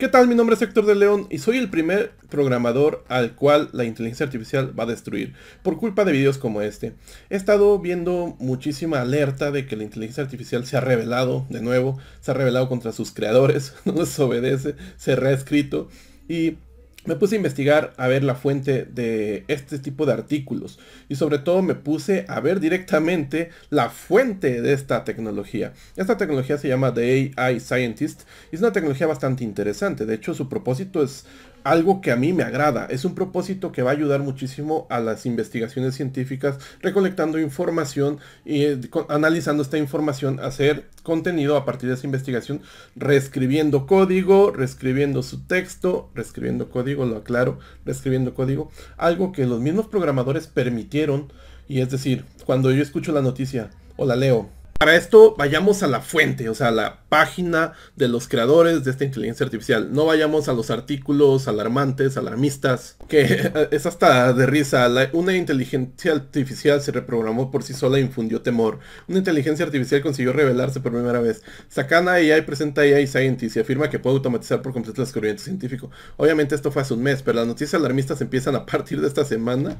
¿Qué tal? Mi nombre es Héctor de León y soy el primer programador al cual la inteligencia artificial va a destruir por culpa de videos como este. He estado viendo muchísima alerta de que la inteligencia artificial se ha revelado de nuevo, se ha revelado contra sus creadores, no les obedece, se ha reescrito y me puse a investigar a ver la fuente de este tipo de artículos y sobre todo me puse a ver directamente la fuente de esta tecnología. Esta tecnología se llama The AI Scientist y es una tecnología bastante interesante. De hecho, su propósito es algo que a mí me agrada. Es un propósito que va a ayudar muchísimo a las investigaciones científicas, recolectando información y eh, analizando esta información, hacer contenido a partir de esa investigación, reescribiendo código, reescribiendo su texto, reescribiendo código, lo aclaro, reescribiendo código. Algo que los mismos programadores permitieron. Y es decir, cuando yo escucho la noticia o la leo, para esto vayamos a la fuente, o sea, a la página de los creadores de esta inteligencia artificial. No vayamos a los artículos alarmantes, alarmistas, que es hasta de risa. una inteligencia artificial se reprogramó por sí sola e infundió temor. Una inteligencia artificial consiguió revelarse por primera vez. Sakana AI presenta AI Scientist y afirma que puede automatizar por completo el descubrimiento científico. Obviamente esto fue hace un mes, pero las noticias alarmistas empiezan a partir de esta semana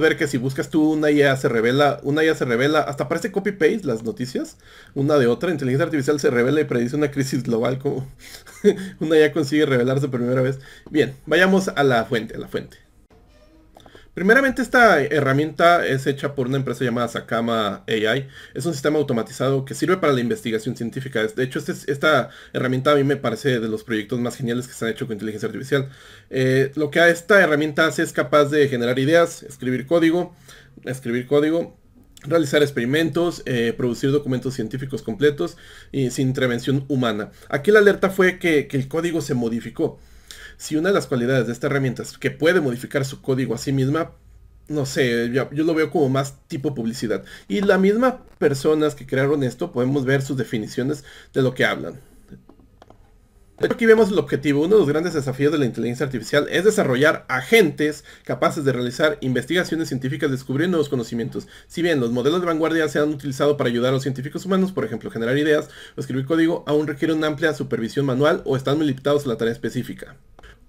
ver que si buscas tú una IA se revela, una IA se revela, hasta parece copy-paste las noticias, una de otra, inteligencia artificial se revela y predice una crisis global, como una ya consigue revelarse por primera vez. Bien, vayamos a la fuente, a la fuente. Primeramente, esta herramienta es hecha por una empresa llamada Sakama AI. Es un sistema automatizado que sirve para la investigación científica. De hecho, este esta herramienta a mí me parece de los proyectos más geniales que se han hecho con inteligencia artificial. Eh, lo que esta herramienta hace es capaz de generar ideas, escribir código, escribir código, realizar experimentos, eh, producir documentos científicos completos y sin intervención humana. Aquí la alerta fue que el código se modificó. Si una de las cualidades de esta herramienta es que puede modificar su código a sí misma, no sé, yo, lo veo como más tipo publicidad. Y las mismas personas que crearon esto podemos ver sus definiciones de lo que hablan. Aquí vemos el objetivo. Uno de los grandes desafíos de la inteligencia artificial es desarrollar agentes capaces de realizar investigaciones científicas descubriendo nuevos conocimientos. Si bien los modelos de vanguardia se han utilizado para ayudar a los científicos humanos, por ejemplo, generar ideas o escribir código, aún requieren una amplia supervisión manual o están muy limitados a la tarea específica.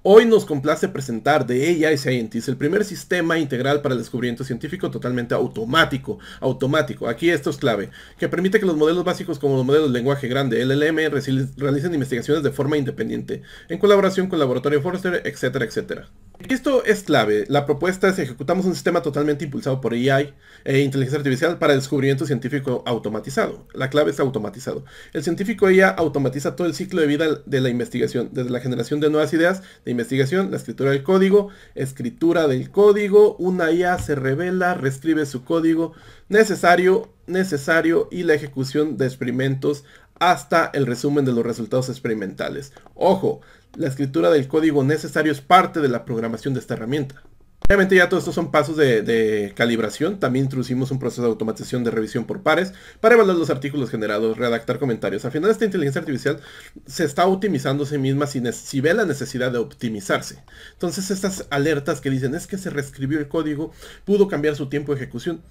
Hoy nos complace presentar de AI Scientists el primer sistema integral para el descubrimiento científico totalmente automático. Automático, aquí esto es clave, que permite que los modelos básicos como los modelos de lenguaje grande LLM realicen investigaciones de forma independiente, en colaboración con Laboratorio forster etcétera, etcétera. Esto es clave. La propuesta es ejecutamos un sistema totalmente impulsado por AI e inteligencia artificial para descubrimiento científico automatizado. La clave es automatizado. El científico IA automatiza todo el ciclo de vida de la investigación, desde la generación de nuevas ideas de investigación, la escritura del código, escritura del código, una IA se revela, reescribe su código necesario, necesario y la ejecución de experimentos hasta el resumen de los resultados experimentales. Ojo, la escritura del código necesario es parte de la programación de esta herramienta. Obviamente ya todos estos son pasos de, calibración, también introducimos un proceso de automatización de revisión por pares para evaluar los artículos generados, redactar comentarios. Al final esta inteligencia artificial se está optimizando a sí misma si ve la necesidad de optimizarse. Entonces estas alertas que dicen es que se reescribió el código, pudo cambiar su tiempo de ejecución,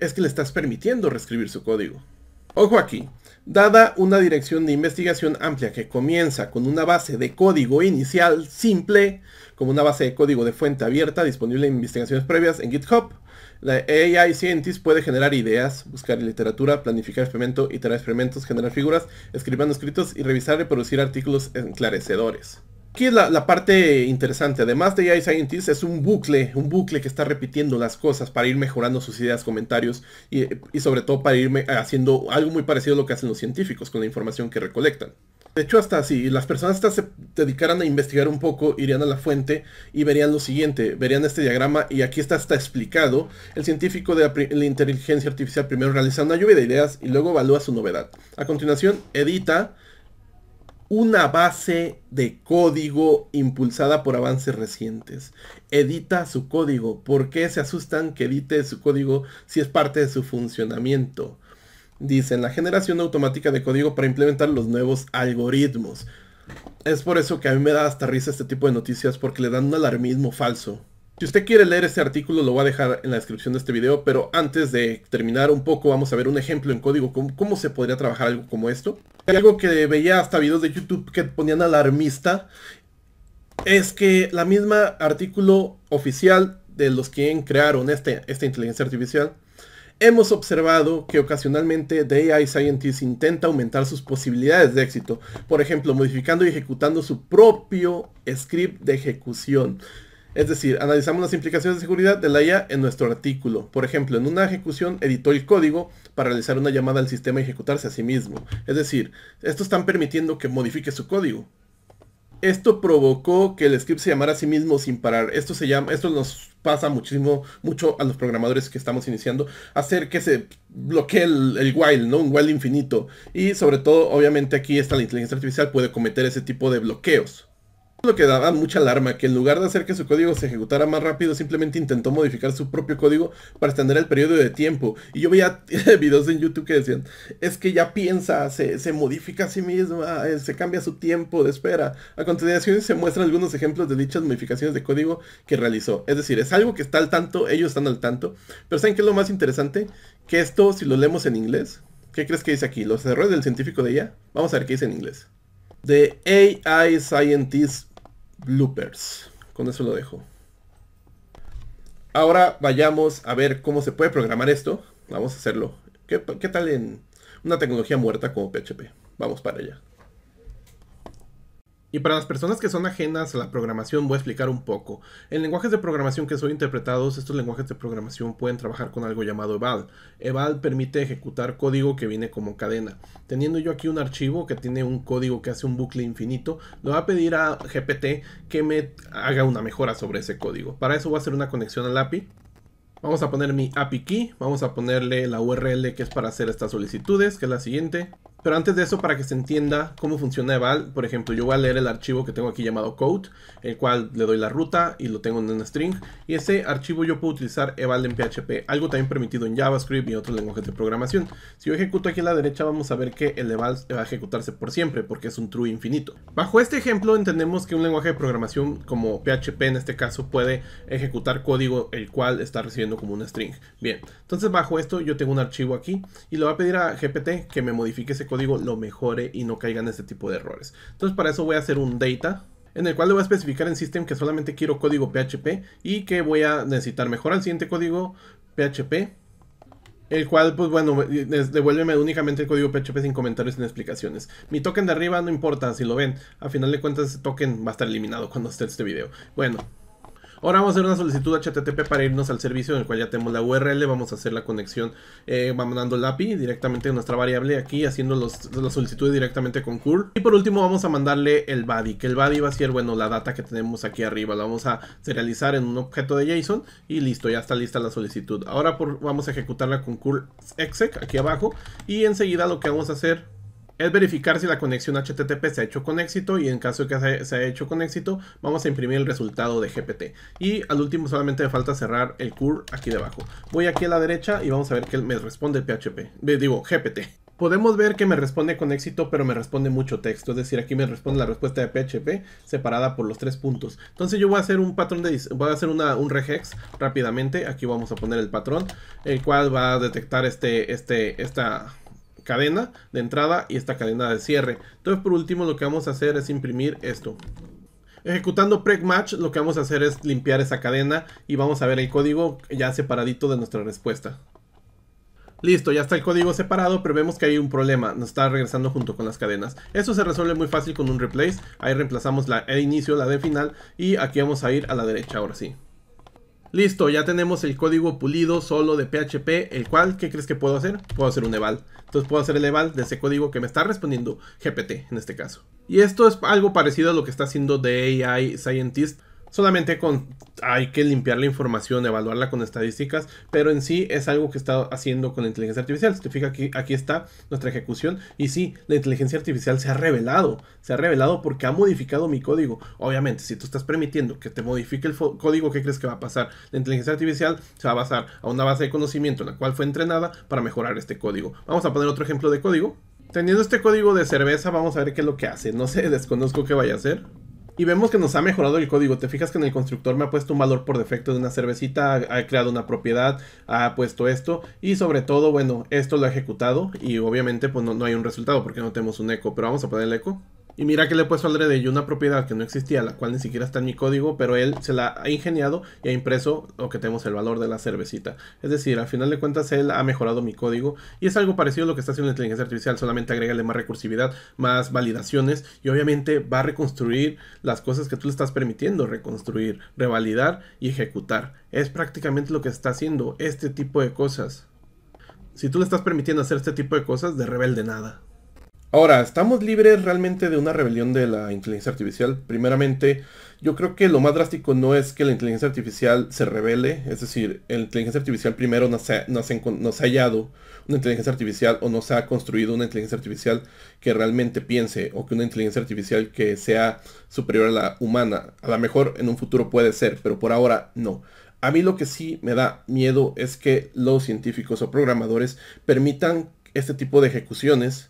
es que le estás permitiendo reescribir su código. Ojo aquí, dada una dirección de investigación amplia que comienza con una base de código inicial simple, como una base de código de fuente abierta disponible en investigaciones previas en GitHub, la AI Scientist puede generar ideas, buscar literatura, planificar experimento, iterar experimentos, generar figuras, escribir manuscritos y revisar y producir artículos enclarecedores. Aquí es la, parte interesante. Además de AI Scientist, es un bucle, un bucle que está repitiendo las cosas para ir mejorando sus ideas, comentarios y, sobre todo para ir haciendo algo muy parecido a lo que hacen los científicos con la información que recolectan. De hecho, hasta si las personas se dedicaran a investigar un poco, irían a la fuente y verían lo siguiente, verían este diagrama y aquí está hasta explicado. El científico de la, inteligencia artificial primero realiza una lluvia de ideas y luego evalúa su novedad. A continuación, edita una base de código impulsada por avances recientes. Edita su código. ¿Por qué se asustan que edite su código si es parte de su funcionamiento? Dicen la generación automática de código para implementar los nuevos algoritmos. Es por eso que a mí me da hasta risa este tipo de noticias porque le dan un alarmismo falso. Si usted quiere leer este artículo, lo voy a dejar en la descripción de este video, pero antes de terminar un poco, vamos a ver un ejemplo en código, cómo, se podría trabajar algo como esto. Algo que veía hasta videos de YouTube que ponían alarmista, es que la misma artículo oficial de los que crearon este, esta inteligencia artificial, hemos observado que ocasionalmente de AI Scientist intenta aumentar sus posibilidades de éxito, por ejemplo, modificando y ejecutando su propio script de ejecución. Es decir, analizamos las implicaciones de seguridad de la IA en nuestro artículo. Por ejemplo, en una ejecución editó el código para realizar una llamada al sistema y ejecutarse a sí mismo. Es decir, esto están permitiendo que modifique su código. Esto provocó que el script se llamara a sí mismo sin parar. Esto se llama, esto nos pasa muchísimo, mucho a los programadores que estamos iniciando, hacer que se bloquee el, el, while, ¿no? Un while infinito. Y sobre todo, obviamente aquí está la inteligencia artificial puede cometer ese tipo de bloqueos lo que daba mucha alarma, que en lugar de hacer que su código se ejecutara más rápido, simplemente intentó modificar su propio código para extender el periodo de tiempo. Y yo veía videos en YouTube que decían, es que ya piensa, se, modifica a sí misma, ah, eh, se cambia su tiempo de espera. A continuación se muestran algunos ejemplos de dichas modificaciones de código que realizó. Es decir, es algo que está al tanto, ellos están al tanto. Pero ¿saben qué es lo más interesante? Que esto, si lo leemos en inglés, ¿qué crees que dice aquí? Los errores del científico de ella. Vamos a ver qué dice en inglés de AI Scientist Bloopers. Con eso lo dejo. Ahora vayamos a ver cómo se puede programar esto. Vamos a hacerlo. ¿Qué, qué tal en una tecnología muerta como PHP? Vamos para allá. Y para las personas que son ajenas a la programación voy a explicar un poco. En lenguajes de programación que son interpretados, estos lenguajes de programación pueden trabajar con algo llamado eval. Eval permite ejecutar código que viene como cadena. Teniendo yo aquí un archivo que tiene un código que hace un bucle infinito, le voy a pedir a GPT que me haga una mejora sobre ese código. Para eso voy a hacer una conexión al API. Vamos a poner mi API key, vamos a ponerle la URL que es para hacer estas solicitudes, que es la siguiente. Pero antes de eso, para que se entienda cómo funciona eval, por ejemplo, yo voy a leer el archivo que tengo aquí llamado code, el cual le doy la ruta y lo tengo en un string. Y ese archivo yo puedo utilizar eval en PHP, algo también permitido en JavaScript y otros lenguajes de programación. Si yo ejecuto aquí a la derecha, vamos a ver que el eval va a ejecutarse por siempre, porque es un true infinito. Bajo este ejemplo, entendemos que un lenguaje de programación como PHP en este caso puede ejecutar código el cual está recibiendo como un string. Bien, entonces bajo esto yo tengo un archivo aquí y le voy a pedir a GPT que me modifique ese código lo mejore y no caigan este tipo de errores. Entonces para eso voy a hacer un data en el cual le voy a especificar en system que solamente quiero código PHP y que voy a necesitar mejorar el siguiente código PHP el cual, pues bueno, devuélveme únicamente el código PHP sin comentarios, sin explicaciones. Mi token de arriba no importa si lo ven. A final de cuentas, ese token va a estar eliminado cuando esté este video. Bueno, Ahora vamos a hacer una solicitud HTTP para irnos al servicio en el cual ya tenemos la URL. Vamos a hacer la conexión eh, mandando el API directamente a nuestra variable aquí, haciendo la solicitud directamente con curl. Y por último vamos a mandarle el body, que el body va a ser, bueno, la data que tenemos aquí arriba. La vamos a serializar en un objeto de JSON y listo, ya está lista la solicitud. Ahora vamos a ejecutarla con curl exec aquí abajo y enseguida lo que vamos a hacer es verificar si la conexión HTTP se ha hecho con éxito y en caso de que se, haya hecho con éxito, vamos a imprimir el resultado de GPT. Y al último solamente me falta cerrar el CUR aquí debajo. Voy aquí a la derecha y vamos a ver que me responde PHP, eh, digo GPT. Podemos ver que me responde con éxito, pero me responde mucho texto. Es decir, aquí me responde la respuesta de PHP separada por los tres puntos. Entonces yo voy a hacer un patrón de... Voy a hacer una, un regex rápidamente. Aquí vamos a poner el patrón, el cual va a detectar este, este, esta cadena de entrada y esta cadena de cierre. Entonces por último lo que vamos a hacer es imprimir esto. Ejecutando pregmatch lo que vamos a hacer es limpiar esa cadena y vamos a ver el código ya separadito de nuestra respuesta. Listo, ya está el código separado, pero vemos que hay un problema, nos está regresando junto con las cadenas. Eso se resuelve muy fácil con un replace, ahí reemplazamos la, de inicio, la de final, y aquí vamos a ir a la derecha ahora sí. Listo, ya tenemos el código pulido solo de PHP, el cual, ¿qué crees que puedo hacer? Puedo hacer un eval. Entonces puedo hacer el eval de ese código que me está respondiendo GPT en este caso. Y esto es algo parecido a lo que está haciendo The AI Scientist Solamente con, hay que limpiar la información, evaluarla con estadísticas, pero en sí es algo que está haciendo con la inteligencia artificial. Si te fijas aquí, aquí está nuestra ejecución y sí, la inteligencia artificial se ha revelado, se ha revelado porque ha modificado mi código. Obviamente, si tú estás permitiendo que te modifique el código, ¿qué crees que va a pasar? La inteligencia artificial se va a basar a una base de conocimiento en la cual fue entrenada para mejorar este código. Vamos a poner otro ejemplo de código. Teniendo este código de cerveza, vamos a ver qué es lo que hace. No sé, desconozco qué vaya a hacer. Y vemos que nos ha mejorado el código. Te fijas que en el constructor me ha puesto un valor por defecto de una cervecita, ha creado una propiedad, ha puesto esto. Y sobre todo, bueno, esto lo ha ejecutado y obviamente pues no, no hay un resultado porque no tenemos un eco. Pero vamos a poner el eco. Y mira que le he puesto al y una propiedad que no existía, la cual ni siquiera está en mi código, pero él se la ha ingeniado y ha impreso lo que tenemos el valor de la cervecita. Es decir, al final de cuentas él ha mejorado mi código y es algo parecido a lo que está haciendo la inteligencia artificial, solamente agregale más recursividad, más validaciones y obviamente va a reconstruir las cosas que tú le estás permitiendo reconstruir, revalidar y ejecutar. Es prácticamente lo que está haciendo este tipo de cosas. Si tú le estás permitiendo hacer este tipo de cosas, de rebelde nada. Ahora, ¿estamos libres realmente de una rebelión de la inteligencia artificial? Primeramente, yo creo que lo más drástico no es que la inteligencia artificial se revele, es decir, la inteligencia artificial primero no se, ha hallado una inteligencia artificial o no se ha construido una inteligencia artificial que realmente piense o que una inteligencia artificial que sea superior a la humana. A lo mejor en un futuro puede ser, pero por ahora no. A mí lo que sí me da miedo es que los científicos o programadores permitan este tipo de ejecuciones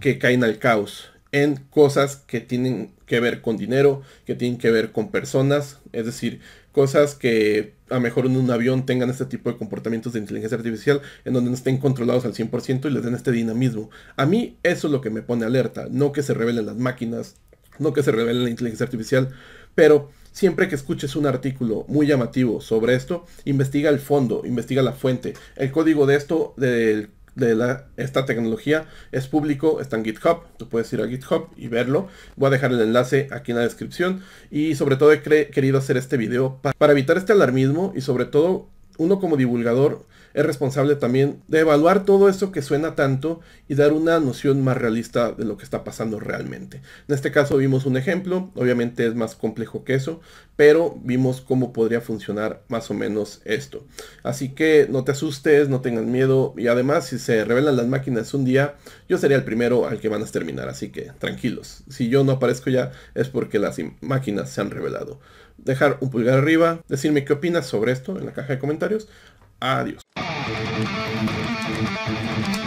que caen al caos en cosas que tienen que ver con dinero, que tienen que ver con personas, es decir, cosas que a mejor en un avión tengan este tipo de comportamientos de inteligencia artificial en donde no estén controlados al 100% y les den este dinamismo. A mí eso es lo que me pone alerta, no que se revelen las máquinas, no que se revele la inteligencia artificial, pero siempre que escuches un artículo muy llamativo sobre esto, investiga el fondo, investiga la fuente. El código de esto, del de la, esta tecnología es público, está en GitHub, tú puedes ir a GitHub y verlo. Voy a dejar el enlace aquí en la descripción y sobre todo he querido hacer este video para evitar este alarmismo y sobre todo uno como divulgador es responsable también de evaluar todo esto que suena tanto y dar una noción más realista de lo que está pasando realmente. En este caso vimos un ejemplo, obviamente es más complejo que eso, pero vimos cómo podría funcionar más o menos esto. Así que no te asustes, no tengas miedo y además si se revelan las máquinas un día, yo sería el primero al que van a terminar. así que tranquilos. Si yo no aparezco ya es porque las máquinas se han revelado. Dejar un pulgar arriba, decirme qué opinas sobre esto en la caja de comentarios. Adiós. Música